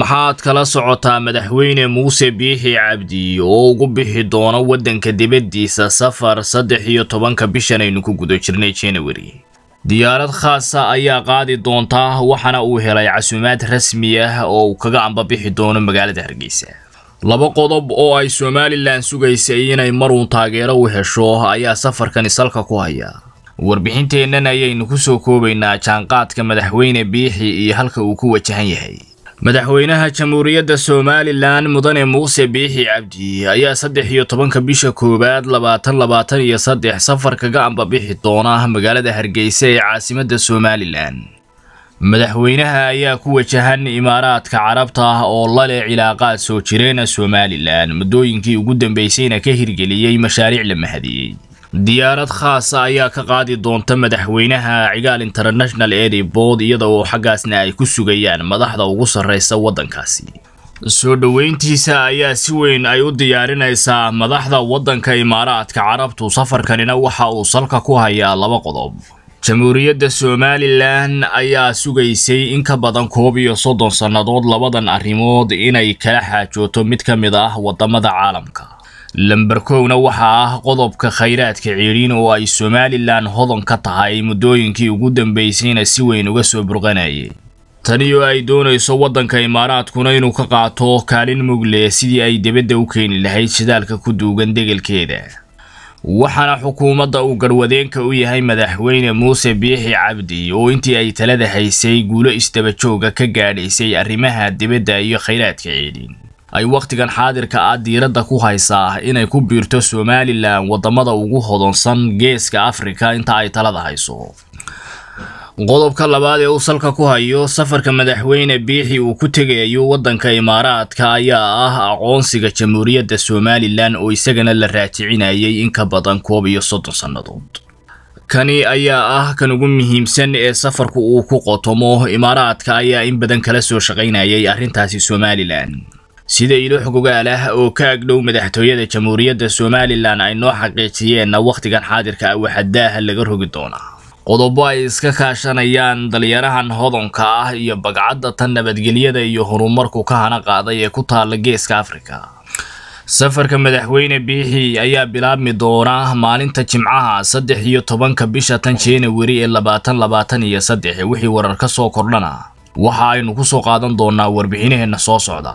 maxaad kala socotaa madaxweyne muuse biixi cabdi oo ugu bixi doona waddanka dibaddiisa safar saddex iyo tobanka bishan aynu ku guda jirnay januari diyaarad khaasa ayaa qaadi doontaa waxaana uu helay casuumaad rasmi ah oo uu kaga bixi doono magaalada hargeysa laba qodob oo ay somalilan sugaysay inay maruun taageero u hesho ayaa safarkani salka ku haya warbixinteennan ayaynu ku soo koobaynaa jaanqaadka madaxweyne biixi iyo halka uu ku wajahan yahay madaxweynaha jamhuuriyadda somalilan mudane muuse biixi cabdi ayaa saddex iyo tobanka bisha koowaad labaatan labaatan iyo saddex safar kaga amba bixi doona magaalada hargeysa ee caasimadda somalilan madaxweynaha ayaa ku wajahan imaaraadka carabta ah oo la leh cilaaqaad soo jireena somalilan muddooyinkii ugu dambeysayna ka hirgeliyey mashaariic la mahadiyey diyaarad khaasa ah ayaa ka qaadi doonta madaxweynaha cigaal international airport iyada oo xaggaasna ay ku sugayaan madaxda ugu sarreysa waddankaasi soo dhoweyntiisa ayaa si weyn ay u diyaarinaysaa madaxda waddanka imaaraadka carabtu safarkanina waxa uu salka ku hayaa laba qodob jamhuuriyadda somalilan ayaa sugaysay in ka badan koob iyo soddon sannadood labadan arrimood inay kala xaajooto mid ka mid ah waddamada caalamka lamber waxaa ah qodobka khayraadka ciriin oo ay somalilan hodan ka tahay muddooyinkii ugu dambaysayna si weyn uga soo burqanayay taniyo ay doonayso waddanka imaaraadkuna inuu ka qaato kaalin mug sidii ay dibadda u keeni lahayd shidaalka ku duugan degelkeeda waxaana xukuumadda uu garwadeenka u yahay madaxweyne muuse biixi cabdi oo intii ay talada haysay guulo isdabajooga ka gaadhaysay arrimaha dibadda iyo khayraadka ciidin ay wakhtigan xaadirka ah diiradda ku haysaa inay ku biirto somalilan wadamada ugu hodansan geeska afrika inta ay talada hayso qodobka labaad ee uu salka ku hayo safarka madaxweyne biixi uu ku tegayo waddanka imaaraadka ayaa ah aqoonsiga jamhuuriyadda somalilan oo isagana la raajicinayay in ka badan koob iyo soddon sannadood kani ayaa ah kan ugu muhiimsan ee safarku uu ku qotomo imaaraadka ayaa in badan kala soo shaqaynayay arrintaasi somalilan sida ilox gogaal ah oo ka agdhow madaxtooyada jamhuuriyadda somalilan ay noo xaqiijiyeenna wakhtigan xaadirka ah waxaa daaha laga rogi doonaa qodobo ay iska kaashanayaan dalyarahan hodanka ah iyo bagcadda tan nabadgelyada iyo horumarku ka hana qaaday ee ku taalla geeska afrika safarka madaxweyne biixi ayaa bilaabmi doona maalinta jimcaha saddex iyo tobanka bisha tan januari ee labaatan labaatan iyo saddex wixii warar ka soo kordhana waxa aynu ku soo qaadan doonaa warbixinaheenna soo socda